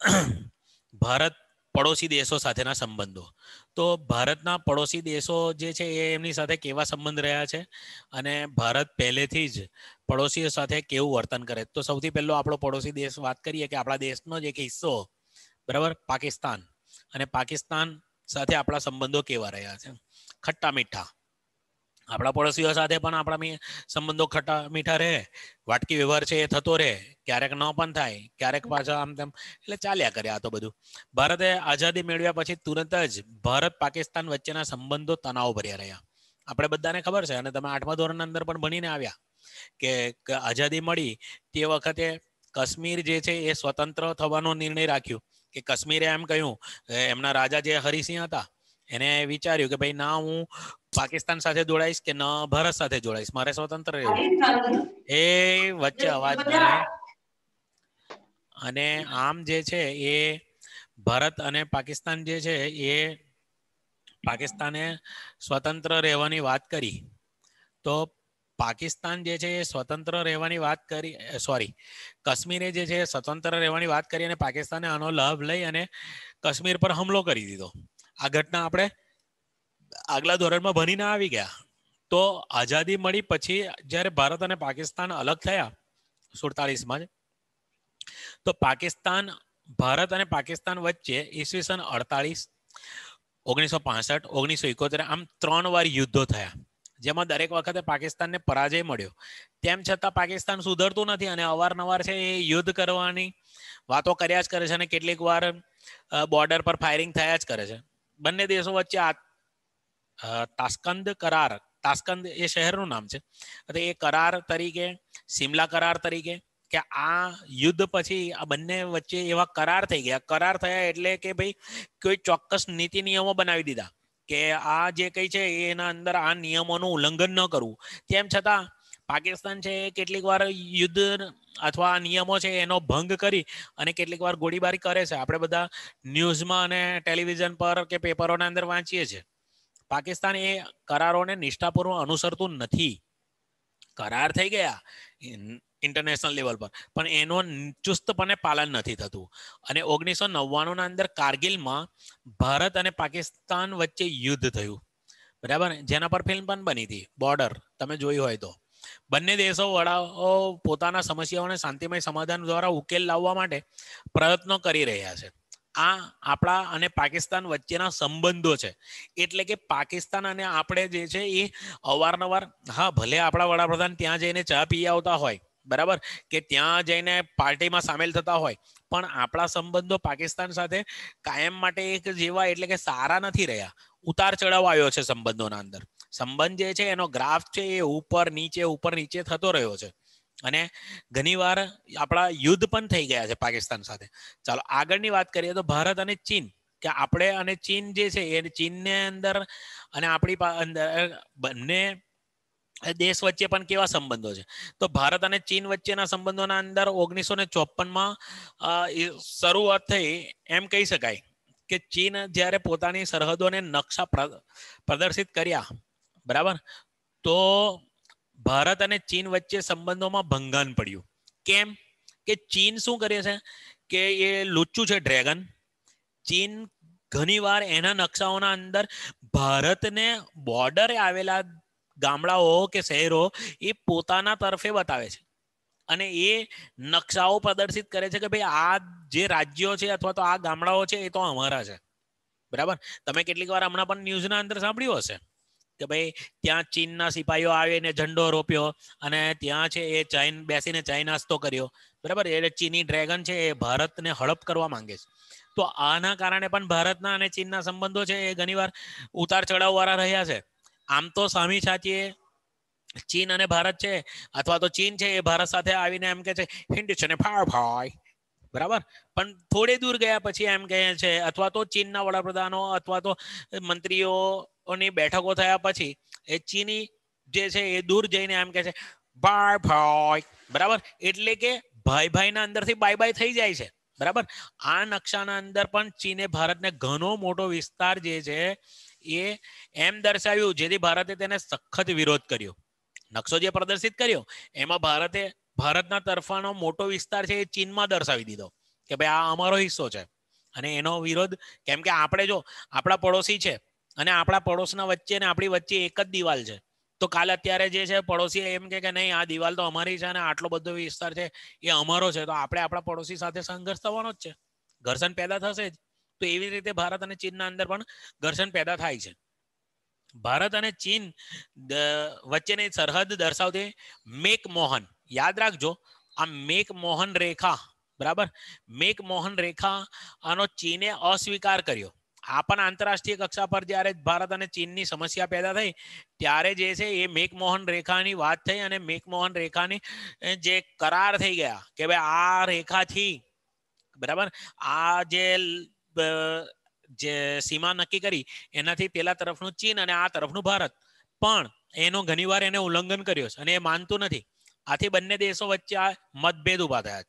ભારત પડોશી દેશો સાથેના સંબંધો તો ભારતના પડોશી દેશો જે છે એ એમની સાથે કેવા સંબંધ રહ્યા છે અને ભારત પહેલેથી જ પડોશીઓ સાથે કેવું વર્તન કરે તો સૌથી પહેલો આપણો પડોશી દેશ વાત કરીએ કે આપણા દેશનો જ એક હિસ્સો બરાબર પાકિસ્તાન અને પાકિસ્તાન સાથે આપણા સંબંધો કેવા રહ્યા છે ખટ્ટા મીઠા આપણા પડોશીઓ સાથે પણ આપણા સંબંધો ખટા મીઠા રહે વાટકી વ્યવહાર છે એ થતો રહે ક્યારેક ન પણ થાય ક્યારેક પાછા આમ તેમ એટલે ચાલ્યા કરે આ તો બધું ભારતે આઝાદી મેળવ્યા પછી તુરંત જ ભારત પાકિસ્તાન વચ્ચેના સંબંધો તણાવ ભર્યા રહ્યા આપણે બધાને ખબર છે અને તમે આઠમા ધોરણના અંદર પણ ભણીને આવ્યા કે આઝાદી મળી તે વખતે કાશ્મીર જે છે એ સ્વતંત્ર થવાનો નિર્ણય રાખ્યો કે કાશ્મીરે એમ કહ્યું એમના રાજા જે હરિસિંહ હતા એને વિચાર્યું કે ભાઈ ના હું પાકિસ્તાન સાથે જોડાઈશ કે ના ભારત સાથે જોડાઈશ મારે સ્વતંત્ર રહેવું એ વચ્ચે અવાજ કરે અને આમ જે છે એ ભારત અને પાકિસ્તાન જે છે એ પાકિસ્તાને સ્વતંત્ર રહેવાની વાત કરી તો પાકિસ્તાન જે છે એ સ્વતંત્ર રહેવાની વાત કરી સોરી કાશ્મીરે જે છે સ્વતંત્ર રહેવાની વાત કરી અને પાકિસ્તાને આનો લાભ લઈ અને કાશ્મીર પર હુમલો કરી દીધો આ ઘટના આપણે આગલા ધોરણમાં ભણીને આવી ગયા તો આઝાદી મળી પછી જ્યારે ભારત અને પાકિસ્તાન અલગ થયા સુડતાલીસમાં જ તો પાકિસ્તાન ભારત અને પાકિસ્તાન વચ્ચે ઈસવીસન અડતાલીસ ઓગણીસો પાસઠ ઓગણીસો એકોતેર આમ ત્રણ વાર યુદ્ધો થયા જેમાં દરેક વખતે પાકિસ્તાનને પરાજય મળ્યો તેમ છતાં પાકિસ્તાન સુધરતું નથી અને અવારનવાર છે એ યુદ્ધ કરવાની વાતો કર્યા જ કરે છે અને કેટલીક વાર બોર્ડર પર ફાયરિંગ થયા જ કરે છે બંને દેશો વચ્ચે આ તાસ્કંદ કરાર તાસ્કંદ એ શહેરનું નામ છે એટલે એ કરાર તરીકે સિમલા કરાર તરીકે કે આ યુદ્ધ પછી આ બંને વચ્ચે એવા કરાર થઈ ગયા કરાર થયા એટલે કે ભાઈ કોઈ ચોક્કસ નીતિ નિયમો બનાવી દીધા કે આ જે કઈ છે એના અંદર આ નિયમોનું ઉલ્લંઘન ન કરવું તેમ છતાં પાકિસ્તાન છે કેટલીક વાર યુદ્ધ અથવા નિયમો છે એનો ભંગ કરી અને કેટલીક વાર ગોળીબારી કરે છે આપણે બધા ન્યૂઝમાં અને ટેલિવિઝન પર કે પેપરોના અંદર વાંચીએ છીએ પાકિસ્તાન એ કરારોને નિષ્ઠાપૂર્વક અનુસરતું નથી કરાર થઈ ગયા ઇન્ટરનેશનલ લેવલ પર પણ એનું ચુસ્તપણે પાલન નથી થતું અને ઓગણીસો નવ્વાણુંના અંદર કારગિલમાં ભારત અને પાકિસ્તાન વચ્ચે યુદ્ધ થયું બરાબર જેના પર ફિલ્મ પણ બની હતી બોર્ડર તમે જોઈ હોય તો બંને દેશો વડાઓ પોતાના સમસ્યાઓને શાંતિમય સમાધાન દ્વારા ઉકેલ લાવવા માટે પ્રયત્નો કરી રહ્યા છે આ આપણા અને પાકિસ્તાન વચ્ચેના સંબંધો છે એટલે કે પાકિસ્તાન અને આપણે જે છે એ અવારનવાર હા ભલે આપણા વડાપ્રધાન ત્યાં જઈને ચા પી આવતા હોય બરાબર કે ત્યાં જઈને પાર્ટીમાં સામેલ થતા હોય પણ આપણા સંબંધો પાકિસ્તાન સાથે કાયમ માટે એક જેવા એટલે કે સારા નથી રહ્યા ઉતાર ચડાવ આવ્યો છે સંબંધોના અંદર સંબંધ જે છે એનો ગ્રાફ છે એ ઉપર નીચે ઉપર નીચે થતો રહ્યો છે અને ઘણીવાર આપણા યુદ્ધ પણ થઈ ગયા છે પાકિસ્તાન સાથે ચાલો આગળની વાત કરીએ તો ભારત અને ચીન કે આપણે અને ચીન જે છે એ ચીનને અંદર અને આપણી અંદર બંને દેશ વચ્ચે પણ કેવા સંબંધો છે તો ભારત અને ચીન વચ્ચેના સંબંધોના અંદર ઓગણીસો ને ચોપનમાં શરૂઆત થઈ એમ કહી શકાય કે ચીન જ્યારે પોતાની સરહદોને નકશા પ્રદર્શિત કર્યા બરાબર તો ભારત અને ચીન વચ્ચે સંબંધોમાં ભંગાન પડ્યું કેમ કે ચીન શું કરે છે કે એ લુચ્ચું છે ડ્રેગન ચીન ઘણીવાર એના નકશાઓના અંદર ભારતને બોર્ડરે આવેલા ગામડાઓ કે શહેરો એ પોતાના તરફે બતાવે છે અને એ નકશાઓ પ્રદર્શિત કરે છે કે ભાઈ આ જે રાજ્યો છે અથવા તો આ ગામડાઓ છે એ તો અમારા છે બરાબર તમે કેટલીક વાર હમણાં પણ ન્યૂઝના અંદર સાંભળ્યું હશે કે ભાઈ ત્યાં ચીનના સિપાહીઓ આવીને ઝંડો રોપ્યો અને ત્યાં છે એ ચાઇન બેસીને ચાઇ નાસ્તો કર્યો બરાબર એટલે ચીની ડ્રેગન છે એ ભારતને હડપ કરવા માંગે છે તો આના કારણે પણ ભારતના અને ચીનના સંબંધો છે એ ઘણીવાર ઉતાર ચઢાવ વાળા રહ્યા છે આમ તો સામી છાતીએ ચીન અને ભારત છે અથવા તો ચીન છે એ ભારત સાથે આવીને એમ કે છે હિન્દ છે ને ફાળ ભાઈ બરાબર પણ થોડે દૂર ગયા પછી એમ કહે છે અથવા તો ચીનના વડાપ્રધાનો અથવા તો મંત્રીઓ ની બેઠકો થયા પછી એ ચીની જે છે એ દૂર જઈને એમ કે છે બાય ભાઈ બરાબર એટલે કે ભાઈ ભાઈના અંદરથી બાય બાય થઈ જાય છે બરાબર આ નકશાના અંદર પણ ચીને ભારતને ઘણો મોટો વિસ્તાર જે છે એ એમ દર્શાવ્યું જેથી ભારતે તેને સખત વિરોધ કર્યો નકશો જે પ્રદર્શિત કર્યો એમાં ભારતે ભારતના તરફાનો મોટો વિસ્તાર છે એ ચીનમાં દર્શાવી દીધો કે ભાઈ આ અમારો હિસ્સો છે અને એનો વિરોધ કેમ કે આપણે જો આપણા પડોશી છે અને આપણા પડોશના વચ્ચે ને આપણી વચ્ચે એક જ દિવાલ છે તો કાલ અત્યારે જે છે પડોશી એમ કે કે નહીં આ દિવાલ તો અમારી છે અને આટલો બધો વિસ્તાર છે એ અમારો છે તો આપણે આપણા પડોશી સાથે સંઘર્ષ થવાનો જ છે ઘર્ષણ પેદા થશે જ તો એવી રીતે ભારત અને ચીનના અંદર પણ ઘર્ષણ પેદા થાય છે ભારત અને ચીન વચ્ચેની સરહદ દર્શાવતી મેક મોહન યાદ રાખજો આ મેક મોહન રેખા બરાબર મેક મોહન રેખા આનો ચીને અસ્વીકાર કર્યો આ પણ આંતરરાષ્ટ્રીય કક્ષા પર જ્યારે ભારત અને ચીનની સમસ્યા પેદા થઈ ત્યારે જે છે એ મેકમોહન રેખાની વાત થઈ અને મેકમોહન રેખાની જે કરાર થઈ ગયા કે ભાઈ આ રેખાથી બરાબર આ જે જે સીમા નક્કી કરી એનાથી પેલા તરફનું ચીન અને આ તરફનું ભારત પણ એનો ઘણીવાર એને ઉલ્લંઘન કર્યો છે અને એ માનતું નથી આથી બંને દેશો વચ્ચે આ મતભેદ ઉભા થયા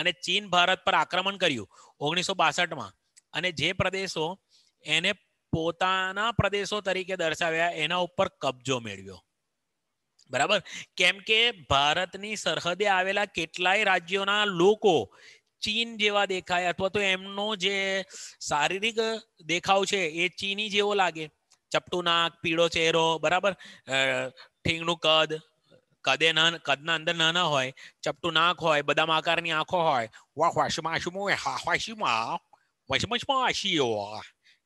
અને ચીન ભારત પર આક્રમણ કર્યું ઓગણીસો બાસઠમાં અને જે પ્રદેશો એને પોતાના પ્રદેશો તરીકે દર્શાવ્યા એના ઉપર કબજો મેળવ્યો બરાબર કેમ કે ભારતની સરહદે આવેલા કેટલાય રાજ્યોના લોકો ચીન જેવા દેખાય અથવા તો એમનો જે શારીરિક દેખાવ છે એ ચીની જેવો લાગે ચપટું નાક પીળો ચહેરો બરાબર ઠીંગનું કદ કદે ના કદના અંદર નાના હોય ચપટું નાક હોય બદામ આકારની આંખો હોય વાહ વાશમાં આશુમાં હા વાશીમાં વશમશમાં આશી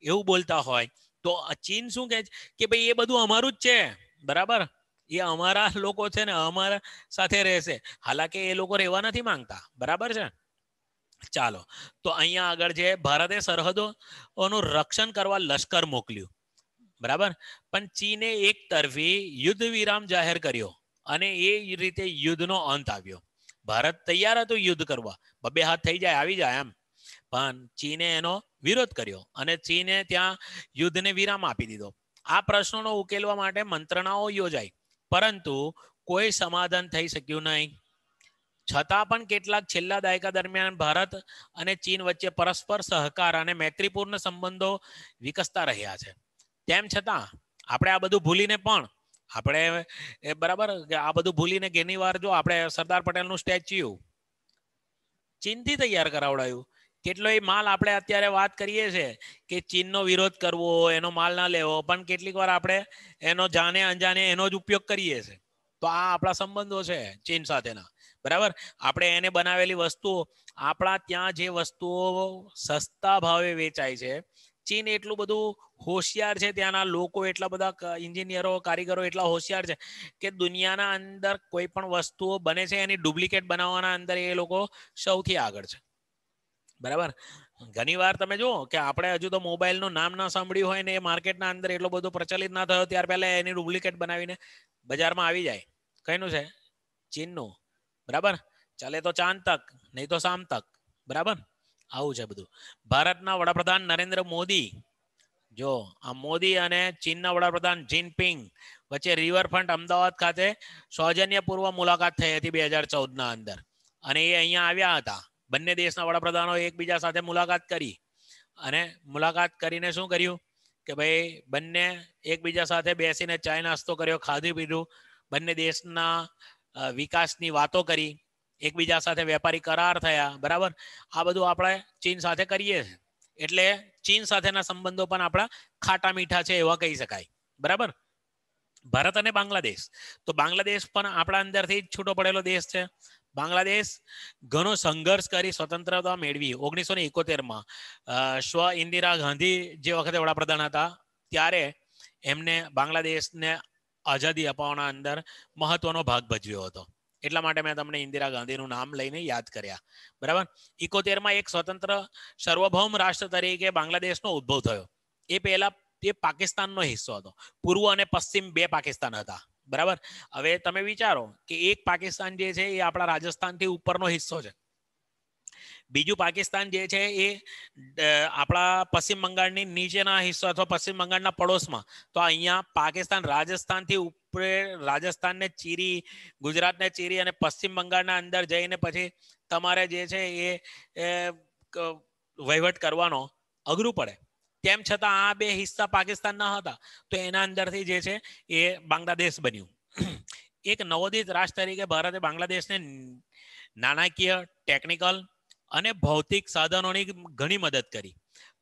એવું બોલતા હોય તો ચીન શું કહે છે કે ભાઈ એ બધું અમારું જ છે બરાબર એ અમારા લોકો છે ને અમારા સાથે રહેશે હાલાકે એ લોકો રહેવા નથી માંગતા બરાબર છે ચાલો તો અહીંયા આગળ જે ભારતે સરહદોનું રક્ષણ કરવા લશ્કર મોકલ્યું બરાબર પણ ચીને એક તરફી યુદ્ધ વિરામ જાહેર કર્યો અને એ રીતે યુદ્ધનો અંત આવ્યો ભારત તૈયાર હતું યુદ્ધ કરવા બબે હાથ થઈ જાય આવી જાય એમ પણ ચીને એનો વિરોધ કર્યો અને ચીને ત્યાં યુદ્ધને વિરામ આપી દીધો આ પ્રશ્નોનો ઉકેલવા માટે મંત્રણાઓ યોજાઈ પરંતુ કોઈ સમાધાન થઈ શક્યું નહીં છતાં પણ કેટલાક છેલ્લા દાયકા દરમિયાન ભારત અને ચીન વચ્ચે પરસ્પર સહકાર અને મૈત્રીપૂર્ણ સંબંધો વિકસતા રહ્યા છે તેમ છતાં આપણે આ બધું ભૂલીને પણ આપણે બરાબર આ બધું ભૂલીને ઘેની વાર જો આપણે સરદાર પટેલનું સ્ટેચ્યુ ચીનથી તૈયાર કરાવડાયું કેટલો એ માલ આપણે અત્યારે વાત કરીએ છીએ કે ચીનનો વિરોધ કરવો એનો માલ ના લેવો પણ કેટલીક વાર આપણે એનો જાણે અંજાને એનો જ ઉપયોગ કરીએ છીએ તો આ આપણા સંબંધો છે ચીન સાથેના બરાબર આપણે એને બનાવેલી વસ્તુઓ આપણા ત્યાં જે વસ્તુઓ સસ્તા ભાવે વેચાય છે ચીન એટલું બધું હોશિયાર છે ત્યાંના લોકો એટલા બધા ઇન્જિનિયરો કારીગરો એટલા હોશિયાર છે કે દુનિયાના અંદર કોઈ પણ વસ્તુઓ બને છે એની ડુપ્લિકેટ બનાવવાના અંદર એ લોકો સૌથી આગળ છે બરાબર ઘણીવાર તમે જુઓ કે આપણે હજુ તો મોબાઈલનું નામ ના સાંભળ્યું હોય ને એ માર્કેટના અંદર એટલો બધો પ્રચલિત ના થયો ત્યાર પહેલા એની ડુપ્લિકેટ બનાવીને બજારમાં આવી જાય કઈનું છે ચીનનું બરાબર ચાલે તો ચાંદ તક નહીં તો શામ તક બરાબર આવું છે બધું ભારતના વડાપ્રધાન નરેન્દ્ર મોદી જો આ મોદી અને ચીનના વડાપ્રધાન જિનપિંગ વચ્ચે રિવરફ્રન્ટ અમદાવાદ ખાતે સૌજન્યપૂર્વ મુલાકાત થઈ હતી બે હજાર ચૌદના અંદર અને એ અહીંયા આવ્યા હતા બંને દેશના વડાપ્રધાનો એકબીજા સાથે મુલાકાત કરી અને મુલાકાત કરીને શું કર્યું કે ભાઈ બંને એકબીજા સાથે બેસીને ચાય નાસ્તો કર્યો ખાધું પીધું બંને દેશના વિકાસની વાતો કરી એકબીજા સાથે વેપારી કરાર થયા બરાબર આ બધું આપણે ચીન સાથે કરીએ એટલે ચીન સાથેના સંબંધો પણ આપણા ખાટા મીઠા છે એવા કહી શકાય બરાબર ભારત અને બાંગ્લાદેશ તો બાંગ્લાદેશ પણ આપણા અંદરથી જ છૂટો પડેલો દેશ છે બાંગ્લાદેશ ઘણો સંઘર્ષ કરી સ્વતંત્રતા મેળવી ઓગણીસો ને એકોતેરમાં સ્વ ઇન્દિરા ગાંધી જે વખતે વડાપ્રધાન હતા ત્યારે એમને બાંગ્લાદેશને આઝાદી અપાવવાના અંદર મહત્વનો ભાગ ભજવ્યો હતો એટલા માટે મેં તમને ઇન્દિરા ગાંધીનું નામ લઈને યાદ કર્યા બરાબર ઇકોતેરમાં એક સ્વતંત્ર સર્વભૌમ રાષ્ટ્ર તરીકે બાંગ્લાદેશનો ઉદ્ભવ થયો એ પહેલા તે પાકિસ્તાનનો હિસ્સો હતો પૂર્વ અને પશ્ચિમ બે પાકિસ્તાન હતા બરાબર હવે તમે વિચારો કે એક પાકિસ્તાન જે છે એ આપણા રાજસ્થાનથી ઉપરનો હિસ્સો છે બીજું પાકિસ્તાન જે છે એ આપણા પશ્ચિમ બંગાળની નીચેના હિસ્સો અથવા પશ્ચિમ બંગાળના પડોશમાં તો અહીંયા પાકિસ્તાન રાજસ્થાનથી ઉપરે રાજસ્થાનને ચીરી ગુજરાતને ચીરી અને પશ્ચિમ બંગાળના અંદર જઈને પછી તમારે જે છે એ વહીવટ કરવાનો અઘરું પડે તેમ છતાં આ બે હિસ્સા પાકિસ્તાનના હતા તો એના અંદરથી જે છે એ બાંગ્લાદેશ બન્યું એક નવોદિત રાષ્ટ્ર તરીકે ભારતે બાંગ્લાદેશને નાણાકીય ટેકનિકલ અને ભૌતિક સાધનોની ઘણી મદદ કરી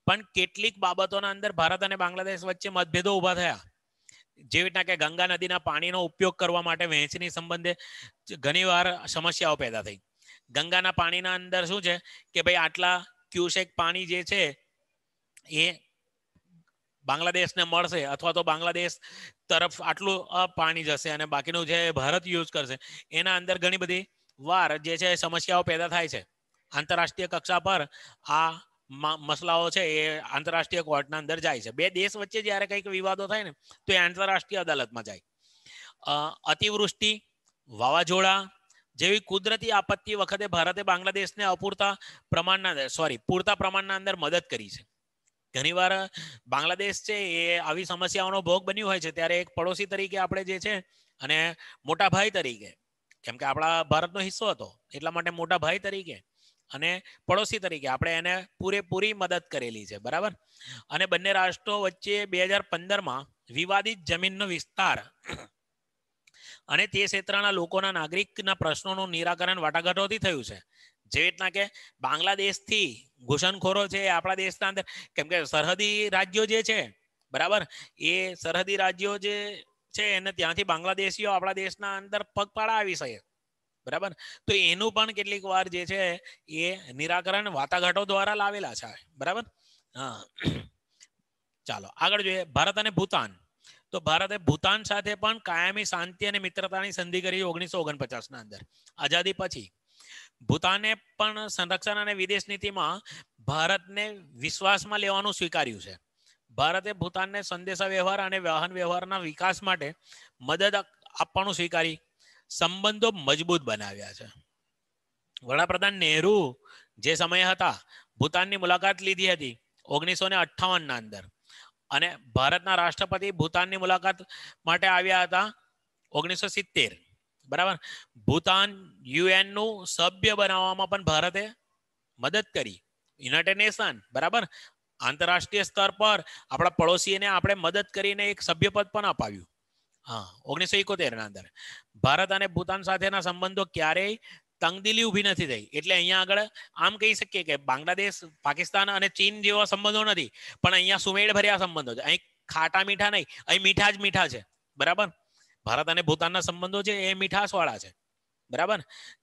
પણ કેટલીક બાબતોના અંદર ભારત અને બાંગ્લાદેશ વચ્ચે મતભેદો ઊભા થયા જેવી રીતના કે ગંગા નદીના પાણીનો ઉપયોગ કરવા માટે વહેંચણી સંબંધે ઘણીવાર સમસ્યાઓ પેદા થઈ ગંગાના પાણીના અંદર શું છે કે ભાઈ આટલા ક્યુસેક પાણી જે છે એ બાંગ્લાદેશને મળશે અથવા તો બાંગ્લાદેશ તરફ આટલું પાણી જશે અને બાકીનું જે ભારત યુઝ કરશે એના અંદર ઘણી બધી વાર જે છે સમસ્યાઓ પેદા થાય છે આંતરરાષ્ટ્રીય કક્ષા પર આ મસલાઓ છે એ આંતરરાષ્ટ્રીય કોર્ટના અંદર જાય છે બે દેશ વચ્ચે જ્યારે કંઈક વિવાદો થાય ને તો એ આંતરરાષ્ટ્રીય અદાલતમાં જાય અતિવૃષ્ટિ વાવાઝોડા જેવી કુદરતી આપત્તિ વખતે ભારતે બાંગ્લાદેશને અપૂરતા પ્રમાણના સોરી પૂરતા પ્રમાણના અંદર મદદ કરી છે ઘણીવાર બાંગ્લાદેશ છે એ આવી સમસ્યાઓનો ભોગ બન્યું હોય છે ત્યારે એક પડોશી તરીકે આપણે જે છે અને મોટા ભાઈ તરીકે કેમ કે આપણા ભારતનો હિસ્સો હતો એટલા માટે મોટા ભાઈ તરીકે અને પડોશી તરીકે આપણે એને પૂરેપૂરી મદદ કરેલી છે બરાબર અને બંને રાષ્ટ્રો વચ્ચે બે હજાર પંદરમાં વિવાદિત જમીનનો વિસ્તાર અને તે ક્ષેત્રના લોકોના નાગરિકના પ્રશ્નોનું નિરાકરણ વાટાઘાટોથી થયું છે જેવી રીતના કે બાંગ્લાદેશથી ઘૂસણખોરો છે આપણા દેશના અંદર કેમ કે સરહદી રાજ્યો જે છે બરાબર એ સરહદી રાજ્યો જે છે એને ત્યાંથી બાંગ્લાદેશીઓ આપણા દેશના અંદર પગપાળા આવી શકે બરાબર તો એનું પણ કેટલીક વાર જે છે એ નિરાકરણ વાટાઘાટો દ્વારા લાવેલા છે બરાબર હા ચાલો આગળ જોઈએ ભારત અને ભૂતાન તો ભારતે ભૂતાન સાથે પણ કાયમી શાંતિ અને મિત્રતાની સંધિ કરી ઓગણીસો ઓગણપચાસ ના અંદર આઝાદી પછી ભૂતાને પણ સંરક્ષણ અને વિદેશ નીતિમાં ભારતને વિશ્વાસમાં લેવાનું સ્વીકાર્યું છે ભારતે ભૂતાનને સંદેશા વ્યવહાર અને વાહન વ્યવહારના વિકાસ માટે મદદ આપવાનું સ્વીકારી સંબંધો મજબૂત બનાવ્યા છે વડાપ્રધાન નેહરુ જે સમય હતા ભૂતાનની મુલાકાત લીધી હતી ઓગણીસો ને અઠ્ઠાવનના અંદર અને ભારતના રાષ્ટ્રપતિ ભૂતાનની મુલાકાત માટે આવ્યા હતા ઓગણીસો સિત્તેર બરાબર ભૂતાન યુએનનું સભ્ય બનાવવામાં પણ ભારતે મદદ કરી યુનાઇટેડ નેશન બરાબર આંતરરાષ્ટ્રીય સ્તર પર આપણા પડોશીને આપણે મદદ કરીને એક સભ્યપદ પણ અપાવ્યું હા ઓગણીસો એકોતેર ના અંદર ભારત અને ભૂતાન સાથેના સંબંધો ક્યારેય તંગદિલી ઊભી નથી થઈ એટલે અહીંયા આગળ આમ કહી શકીએ કે બાંગ્લાદેશ પાકિસ્તાન અને ચીન જેવા સંબંધો નથી પણ અહીંયા સુમેળ ભર્યા સંબંધો છે અહીં ખાટા મીઠા નહીં અહીં મીઠા જ મીઠા છે બરાબર ભારત અને ભૂતાનના સંબંધો છે એ મીઠાશવાળા છે બરાબર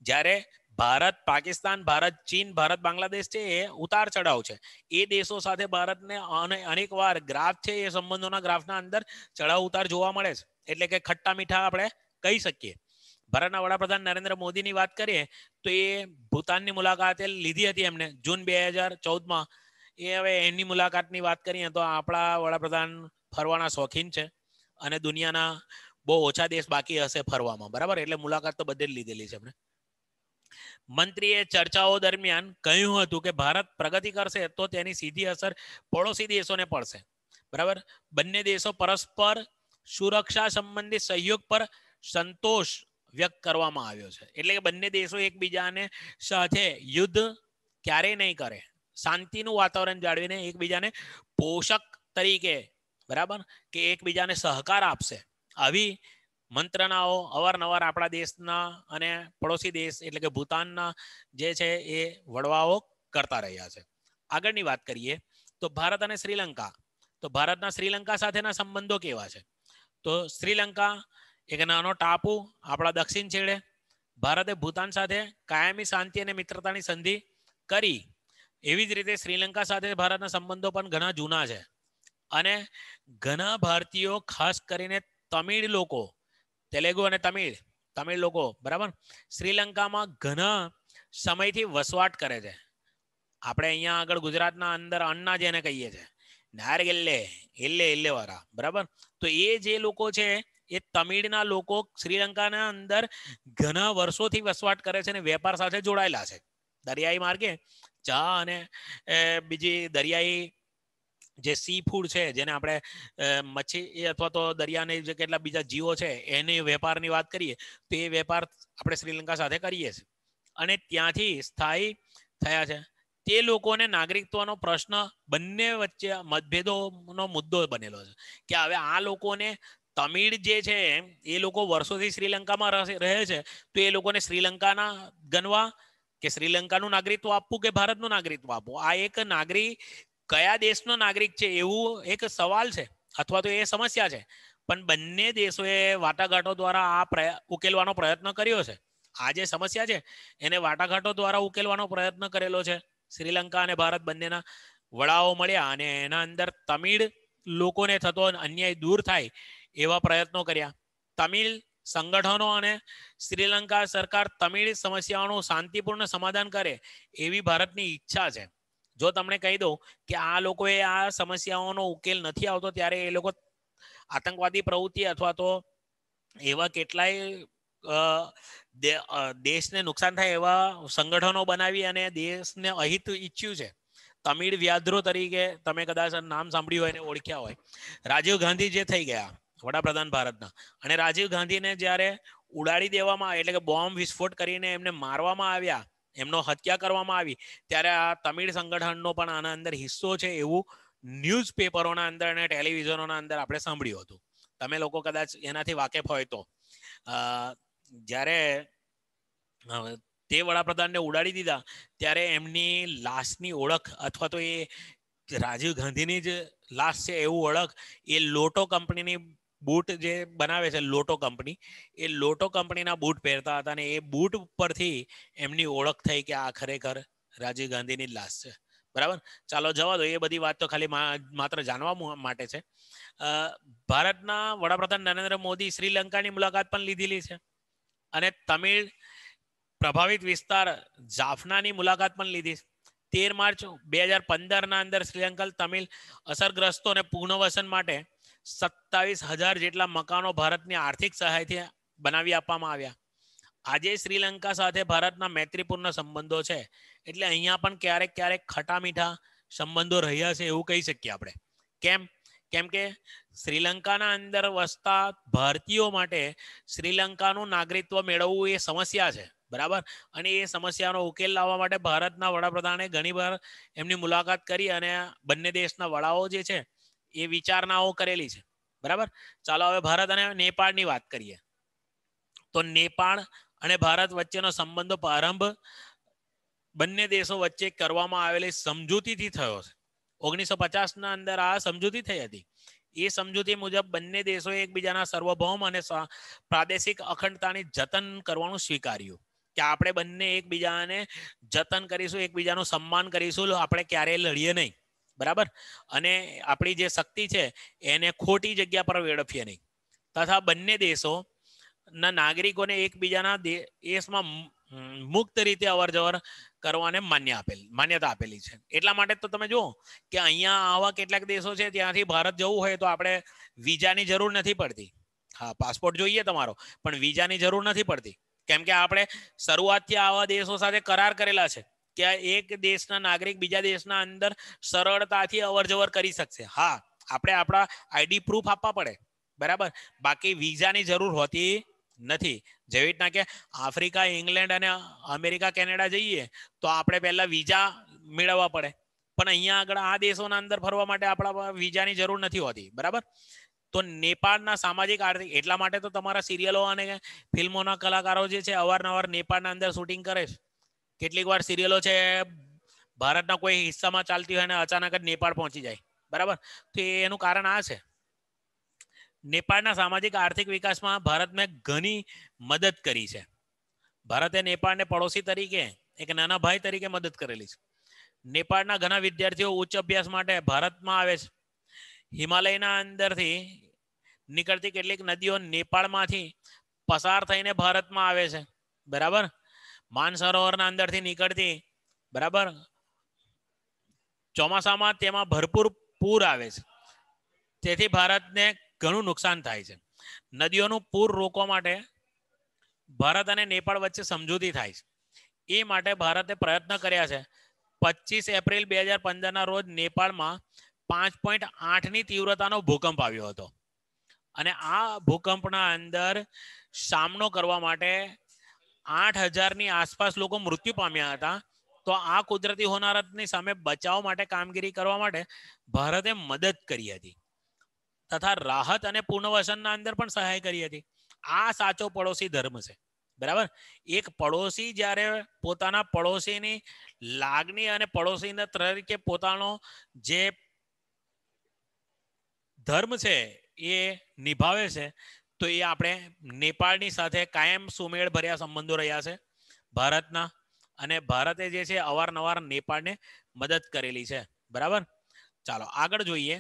જ્યારે ભારત પાકિસ્તાન ભારત ચીન ભારત બાંગ્લાદેશ છે એ ઉતાર ચઢાવ છે એ દેશો સાથે ભારતને અનેક વાર ગ્રાફ છે એ સંબંધોના ગ્રાફના અંદર ચઢાવ ઉતાર જોવા મળે છે એટલે કે ખટ્ટા મીઠા આપણે કહી શકીએ ભારતના વડાપ્રધાન નરેન્દ્ર મોદીની વાત કરીએ તો એ ભૂતાનની મુલાકાતે લીધી હતી એમને જૂન બે હજાર ચૌદમાં એ હવે એમની મુલાકાતની વાત કરીએ તો આપણા વડાપ્રધાન ફરવાના શોખીન છે અને દુનિયાના બો ઓછા દેશ બાકી હશે ફરવામાં બરાબર એટલે મુલાકાત તો બધે જ લીદેલી છે આપણે મંત્રીએ ચર્ચાઓ દરમિયાન કહ્યું હતું કે ભારત પ્રગતિ કરશે તો તેની સીધી અસર પડોશી દેશોને પડશે બરાબર બન્ય દેશો પરસ્પર સુરક્ષા સંબંધિત સહયોગ પર સંતોષ વ્યક્ત કરવામાં આવ્યો છે એટલે કે બન્ય દેશો એકબીજાને સાથે યુદ્ધ ક્યારેય નઈ કરે શાંતિનું વાતાવરણ જાળવીને એકબીજાને પોષક તરીકે બરાબર કે એકબીજાને સહકાર આપશે આવી મંત્રણાઓ અવારનવાર આપણા દેશના અને પડોશી દેશ એટલે કે ભૂતાનના જે છે એ વડવાઓ કરતા રહ્યા છે આગળની વાત કરીએ તો ભારત અને શ્રીલંકા તો ભારતના શ્રીલંકા સાથેના સંબંધો કેવા છે તો શ્રીલંકા એક નાનો ટાપુ આપણા દક્ષિણ છેડે ભારતે ભૂતાન સાથે કાયમી શાંતિ અને મિત્રતાની સંધિ કરી એવી જ રીતે શ્રીલંકા સાથે ભારતના સંબંધો પણ ઘણા જૂના છે અને ઘણા ભારતીયો ખાસ કરીને તમિળ લોકો તેલુગુ અને તમિળ તમિળ લોકો બરાબર શ્રીલંકામાં ઘણા સમયથી વસવાટ કરે છે આપણે અહીંયા આગળ ગુજરાતના અંદર અન્ના જેને કહીએ છીએ નારગ ગેલ્લે એલ્લે એલ્લે વાળા બરાબર તો એ જે લોકો છે એ તમિળના લોકો શ્રીલંકાના અંદર ઘણા વર્ષોથી વસવાટ કરે છે અને વેપાર સાથે જોડાયેલા છે દરિયાઈ માર્ગે ચા અને બીજી દરિયાઈ જે સી ફૂડ છે જેને આપણે મચ્છી અથવા તો દરિયાને જે કેટલા બીજા જીવો છે એને વેપારની વાત કરીએ તો એ વેપાર આપણે શ્રીલંકા સાથે કરીએ છીએ અને ત્યાંથી સ્થાયી થયા છે તે લોકોને નાગરિકત્વનો પ્રશ્ન બંને વચ્ચે મતભેદોનો મુદ્દો બનેલો છે કે હવે આ લોકોને તમિળ જે છે એ લોકો વર્ષોથી શ્રીલંકામાં રહે છે તો એ લોકોને શ્રીલંકાના ગણવા કે શ્રીલંકાનું નાગરિકત્વ આપવું કે ભારતનું નાગરિકત્વ આપવું આ એક નાગરિક કયા દેશનો નાગરિક છે એવું એક સવાલ છે અથવા તો એ સમસ્યા છે પણ બંને દેશોએ વાટાઘાટો દ્વારા આ ઉકેલવાનો પ્રયત્ન કર્યો છે આ જે સમસ્યા છે એને વાટાઘાટો દ્વારા ઉકેલવાનો પ્રયત્ન કરેલો છે શ્રીલંકા અને ભારત બંનેના વડાઓ મળ્યા અને એના અંદર તમિળ લોકોને થતો અન્યાય દૂર થાય એવા પ્રયત્નો કર્યા તમિળ સંગઠનો અને શ્રીલંકા સરકાર તમિળ સમસ્યાઓનું શાંતિપૂર્ણ સમાધાન કરે એવી ભારતની ઈચ્છા છે જો તમને કહી દઉં કે આ લોકોએ આ સમસ્યાઓનો ઉકેલ નથી આવતો ત્યારે એ લોકો આતંકવાદી પ્રવૃત્તિ અથવા તો એવા કેટલાય દેશને નુકસાન થાય એવા સંગઠનો બનાવી અને દેશને અહિત ઈચ્છ્યું છે તમિળ વ્યાદ્રો તરીકે તમે કદાચ નામ સાંભળ્યું હોય અને ઓળખ્યા હોય રાજીવ ગાંધી જે થઈ ગયા વડાપ્રધાન ભારતના અને રાજીવ ગાંધીને જ્યારે ઉડાડી દેવામાં એટલે કે બોમ્બ વિસ્ફોટ કરીને એમને મારવામાં આવ્યા એમનો હત્યા કરવામાં આવી ત્યારે આ તમિળ સંગઠનનો પણ આના અંદર હિસ્સો છે એવું ન્યૂઝપેપરોના અંદર અને ટેલિવિઝનોના અંદર આપણે સાંભળ્યું હતું તમે લોકો કદાચ એનાથી વાકેફ હોય તો જ્યારે તે વડાપ્રધાનને ઉડાડી દીધા ત્યારે એમની લાશની ઓળખ અથવા તો એ રાજીવ ગાંધીની જ લાશ છે એવું ઓળખ એ લોટો કંપનીની બૂટ જે બનાવે છે લોટો કંપની એ લોટો કંપનીના બૂટ પહેરતા હતા અને એ બૂટ પરથી એમની ઓળખ થઈ કે આ ખરેખર રાજીવ ગાંધીની લાશ છે બરાબર ચાલો જવા દો એ બધી વાત તો ખાલી માત્ર જાણવા માટે છે ભારતના વડાપ્રધાન નરેન્દ્ર મોદી શ્રીલંકાની મુલાકાત પણ લીધેલી છે અને તમિળ પ્રભાવિત વિસ્તાર જાફનાની મુલાકાત પણ લીધી તેર માર્ચ બે હજાર પંદરના અંદર શ્રીલંકા તમિલ અસરગ્રસ્તોને પુનઃવસન માટે સત્તાવીસ હજાર જેટલા મકાનો ભારતની આર્થિક સહાયથી બનાવી આપવામાં આવ્યા આજે શ્રીલંકા સાથે ભારતના મૈત્રીપૂર્ણ સંબંધો છે એટલે અહીંયા પણ ક્યારેક ક્યારેક ખટા મીઠા સંબંધો રહ્યા છે એવું કહી શકીએ આપણે કેમ કેમ કે શ્રીલંકાના અંદર વસતા ભારતીયો માટે શ્રીલંકાનું નાગરિકત્વ મેળવવું એ સમસ્યા છે બરાબર અને એ સમસ્યાનો ઉકેલ લાવવા માટે ભારતના વડાપ્રધાને ઘણીવાર એમની મુલાકાત કરી અને બંને દેશના વડાઓ જે છે એ વિચારણાઓ કરેલી છે બરાબર ચાલો હવે ભારત અને નેપાળની વાત કરીએ તો નેપાળ અને ભારત વચ્ચેનો સંબંધો પ્રારંભ બંને દેશો વચ્ચે કરવામાં આવેલી સમજૂતીથી થયો છે ઓગણીસો પચાસના અંદર આ સમજૂતી થઈ હતી એ સમજૂતી મુજબ બંને દેશોએ એકબીજાના સર્વભૌમ અને પ્રાદેશિક અખંડતાની જતન કરવાનું સ્વીકાર્યું કે આપણે બંને એકબીજાને જતન કરીશું એકબીજાનું સન્માન કરીશું આપણે ક્યારેય લડીએ નહીં બરાબર અને આપણી જે શક્તિ છે એને ખોટી જગ્યા પર વેડફીએ નહીં તથા બંને દેશો ના નાગરિકોને એકબીજાના દેશમાં મુક્ત રીતે અવર જવર કરવાને માન્ય આપેલ માન્યતા આપેલી છે એટલા માટે તો તમે જુઓ કે અહીંયા આવા કેટલાક દેશો છે ત્યાંથી ભારત જવું હોય તો આપણે વિઝાની જરૂર નથી પડતી હા પાસપોર્ટ જોઈએ તમારો પણ વિઝાની જરૂર નથી પડતી કેમ કે આપણે શરૂઆતથી આવા દેશો સાથે કરાર કરેલા છે કે એક દેશના નાગરિક બીજા દેશના અંદર સરળતાથી અવરજવર કરી શકશે હા આપણે આપણા આઈડી પ્રૂફ આપવા પડે બરાબર બાકી વિઝાની જરૂર હોતી નથી જેવી રીતના કે આફ્રિકા ઇંગ્લેન્ડ અને અમેરિકા કેનેડા જઈએ તો આપણે પહેલા વિઝા મેળવવા પડે પણ અહીંયા આગળ આ દેશોના અંદર ફરવા માટે આપણા વિઝાની જરૂર નથી હોતી બરાબર તો નેપાળના સામાજિક આર્થિક એટલા માટે તો તમારા સિરિયલો અને ફિલ્મોના કલાકારો જે છે અવારનવાર નેપાળના અંદર શૂટિંગ કરે છે કેટલીક વાર સિરિયલો છે ભારતના કોઈ હિસ્સામાં ચાલતી હોય અને અચાનક જ નેપાળ પહોંચી જાય બરાબર તો એનું કારણ આ છે નેપાળના સામાજિક આર્થિક વિકાસમાં ભારતને ઘણી મદદ કરી છે ભારતે નેપાળને પડોશી તરીકે એક નાના ભાઈ તરીકે મદદ કરેલી છે નેપાળના ઘણા વિદ્યાર્થીઓ ઉચ્ચ અભ્યાસ માટે ભારતમાં આવે છે હિમાલયના અંદરથી નીકળતી કેટલીક નદીઓ નેપાળમાંથી પસાર થઈને ભારતમાં આવે છે બરાબર માનસરોવરના અંદરથી નીકળતી બરાબર ચોમાસામાં તેમાં ભરપૂર પૂર આવે છે તેથી ભારતને ઘણું નુકસાન થાય છે નદીઓનું પૂર રોકવા માટે ભારત અને નેપાળ વચ્ચે સમજૂતી થાય છે એ માટે ભારતે પ્રયત્ન કર્યા છે પચીસ એપ્રિલ બે હજાર પંદરના રોજ નેપાળમાં પાંચ પોઈન્ટ આઠની તીવ્રતાનો ભૂકંપ આવ્યો હતો અને આ ભૂકંપના અંદર સામનો કરવા માટે આઠ હજાર ની આસપાસ લોકો મૃત્યુ પામ્યા હતા તો આ કુદરતી ની સામે બચાવ માટે કામગીરી કરવા માટે ભારતે મદદ કરી હતી તથા રાહત અને ના અંદર પણ સહાય કરી હતી આ સાચો પડોશી ધર્મ છે બરાબર એક પડોશી જ્યારે પોતાના પડોશીની લાગણી અને પડોશીના તરીકે પોતાનો જે ધર્મ છે એ નિભાવે છે તો એ આપણે નેપાળની સાથે કાયમ સુમેળ ભર્યા સંબંધો રહ્યા છે ભારતના અને ભારતે જે છે અવારનવાર નેપાળને મદદ કરેલી છે બરાબર ચાલો આગળ જોઈએ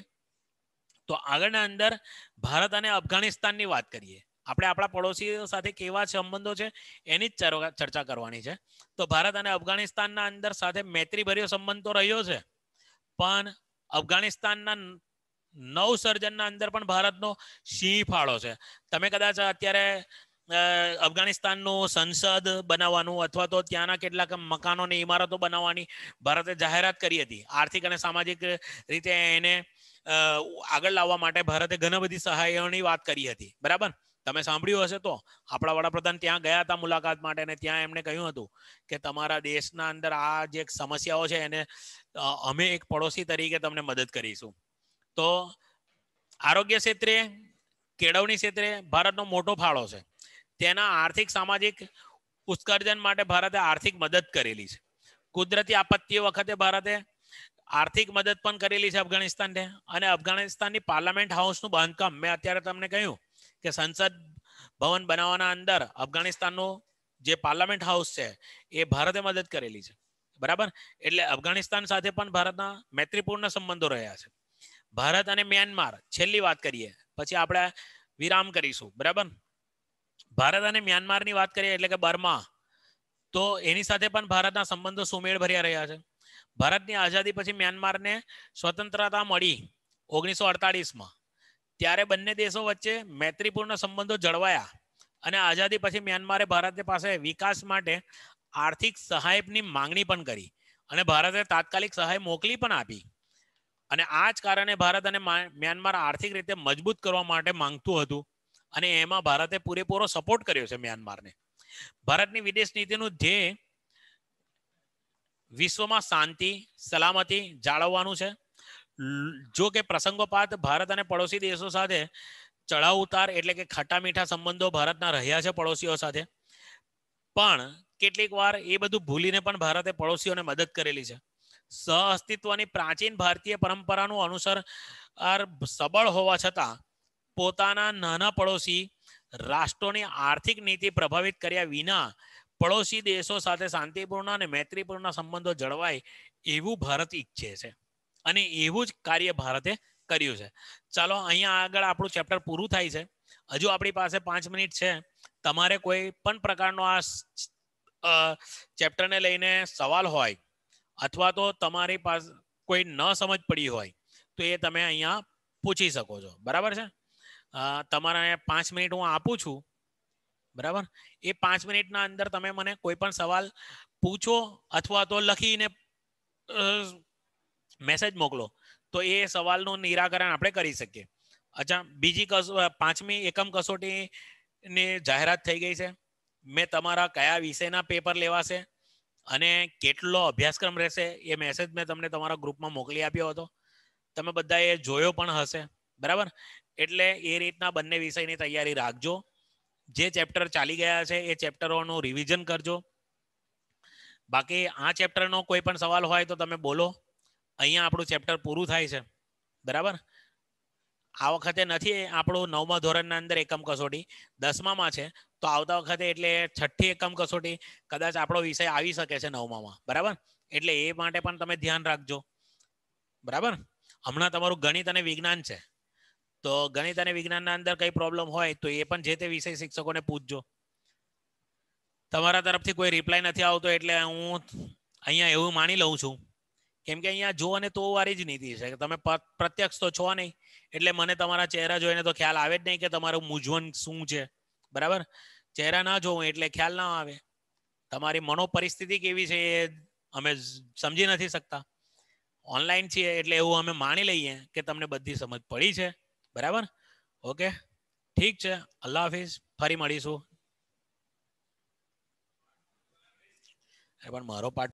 તો આગળના અંદર ભારત અને અફઘાનિસ્તાનની વાત કરીએ આપણે આપણા પડોશીઓ સાથે કેવા સંબંધો છે એની જ ચર્ચા કરવાની છે તો ભારત અને અફઘાનિસ્તાનના અંદર સાથે મૈત્રીભર્યો સંબંધ તો રહ્યો છે પણ અફઘાનિસ્તાનના નવ સર્જનના અંદર પણ ભારતનો સિંહ ફાળો છે તમે કદાચ અત્યારે અફઘાનિસ્તાનનું સંસદ બનાવવાનું અથવા તો ત્યાંના કેટલાક મકાનો ઇમારતો બનાવવાની ભારતે જાહેરાત કરી હતી આર્થિક અને સામાજિક રીતે એને આગળ લાવવા માટે ભારતે ઘણી બધી સહાયોની વાત કરી હતી બરાબર તમે સાંભળ્યું હશે તો આપણા વડાપ્રધાન ત્યાં ગયા હતા મુલાકાત માટે અને ત્યાં એમણે કહ્યું હતું કે તમારા દેશના અંદર આ જે સમસ્યાઓ છે એને અમે એક પડોશી તરીકે તમને મદદ કરીશું તો આરોગ્ય ક્ષેત્રે કેળવણી ક્ષેત્રે ભારતનો મોટો ફાળો છે તેના આર્થિક સામાજિક ઉત્સર્જન માટે ભારતે આર્થિક મદદ કરેલી છે કુદરતી આપત્તિ વખતે ભારતે આર્થિક મદદ પણ કરેલી છે અફઘાનિસ્તાનને અને અફઘાનિસ્તાનની પાર્લામેન્ટ હાઉસનું બાંધકામ મેં અત્યારે તમને કહ્યું કે સંસદ ભવન બનાવવાના અંદર અફઘાનિસ્તાનનું જે પાર્લામેન્ટ હાઉસ છે એ ભારતે મદદ કરેલી છે બરાબર એટલે અફઘાનિસ્તાન સાથે પણ ભારતના મૈત્રીપૂર્ણ સંબંધો રહ્યા છે ભારત અને મ્યાનમાર છેલ્લી વાત કરીએ પછી આપણે વિરામ કરીશું બરાબર ભારત અને મ્યાનમારની વાત કરીએ એટલે કે બર્મા તો એની સાથે પણ ભારતના સંબંધો સુમેળ ભર્યા રહ્યા છે ભારતની આઝાદી પછી મ્યાનમારને સ્વતંત્રતા મળી ઓગણીસો અડતાલીસમાં ત્યારે બંને દેશો વચ્ચે મૈત્રીપૂર્ણ સંબંધો જળવાયા અને આઝાદી પછી મ્યાનમારે ભારત પાસે વિકાસ માટે આર્થિક સહાયની માંગણી પણ કરી અને ભારતે તાત્કાલિક સહાય મોકલી પણ આપી અને આ જ કારણે ભારત અને મ્યાનમાર આર્થિક રીતે મજબૂત કરવા માટે માંગતું હતું અને એમાં ભારતે પૂરેપૂરો સપોર્ટ કર્યો છે મ્યાનમારને ભારતની વિદેશ નીતિનું ધ્યેય વિશ્વમાં શાંતિ સલામતી જાળવવાનું છે જો કે પ્રસંગોપાત ભારત અને પડોશી દેશો સાથે ચઢાવ ઉતાર એટલે કે ખટ્ટા મીઠા સંબંધો ભારતના રહ્યા છે પડોશીઓ સાથે પણ કેટલીક વાર એ બધું ભૂલીને પણ ભારતે પડોશીઓને મદદ કરેલી છે સહઅસ્તિત્વની પ્રાચીન ભારતીય પરંપરાનું અનુસર સબળ હોવા છતાં પોતાના નાના પડોશી રાષ્ટ્રોની આર્થિક નીતિ પ્રભાવિત કર્યા વિના પડોશી દેશો સાથે શાંતિપૂર્ણ અને મૈત્રીપૂર્ણ સંબંધો જળવાય એવું ભારત ઈચ્છે છે અને એવું જ કાર્ય ભારતે કર્યું છે ચાલો અહીંયા આગળ આપણું ચેપ્ટર પૂરું થાય છે હજુ આપણી પાસે પાંચ મિનિટ છે તમારે કોઈ પણ પ્રકારનો આ ચેપ્ટરને લઈને સવાલ હોય અથવા તો તમારી પાસે કોઈ ન સમજ પડી હોય તો એ તમે અહીંયા પૂછી શકો છો બરાબર છે તમારા પાંચ મિનિટ હું આપું છું બરાબર એ પાંચ મિનિટના અંદર તમે મને કોઈ પણ સવાલ પૂછો અથવા તો લખીને મેસેજ મોકલો તો એ સવાલનું નિરાકરણ આપણે કરી શકીએ અચ્છા બીજી કસો પાંચમી એકમ કસોટીની જાહેરાત થઈ ગઈ છે મેં તમારા કયા વિષયના પેપર લેવાશે અને કેટલો અભ્યાસક્રમ રહેશે એ મેસેજ મેં તમને તમારા ગ્રુપમાં મોકલી આપ્યો હતો તમે બધા એ જોયો પણ હશે બરાબર એટલે એ રીતના બંને વિષયની તૈયારી રાખજો જે ચેપ્ટર ચાલી ગયા છે એ ચેપ્ટરોનું રિવિઝન કરજો બાકી આ ચેપ્ટરનો કોઈ પણ સવાલ હોય તો તમે બોલો અહીંયા આપણું ચેપ્ટર પૂરું થાય છે બરાબર આ વખતે નથી આપણું નવમા ધોરણના અંદર એકમ કસોટી દસમામાં છે તો આવતા વખતે એટલે છઠ્ઠી એકમ કસોટી કદાચ આપણો વિષય આવી શકે છે નવમામાં બરાબર એટલે એ માટે પણ તમે ધ્યાન રાખજો બરાબર હમણાં તમારું ગણિત અને વિજ્ઞાન છે તો ગણિત અને વિજ્ઞાનના અંદર કઈ પ્રોબ્લેમ હોય તો એ પણ જે તે વિષય શિક્ષકોને પૂછજો તમારા તરફથી કોઈ રિપ્લાય નથી આવતો એટલે હું અહીંયા એવું માની લઉં છું કેમ કે અહીંયા જો અને તો વાળી જ નીતિ છે કે તમે પ્રત્યક્ષ તો છો નહીં એટલે મને તમારા ચહેરા જોઈને તો ખ્યાલ આવે જ નહીં કે તમારું મૂંઝવણ શું છે બરાબર ચહેરા ના જોઉં એટલે ખ્યાલ ના આવે તમારી મનોપરિસ્થિતિ કેવી છે એ અમે સમજી નથી શકતા ઓનલાઈન છીએ એટલે એવું અમે માણી લઈએ કે તમને બધી સમજ પડી છે બરાબર ઓકે ઠીક છે અલ્લાહ હાફિઝ ફરી મળીશું પણ મારો પાઠ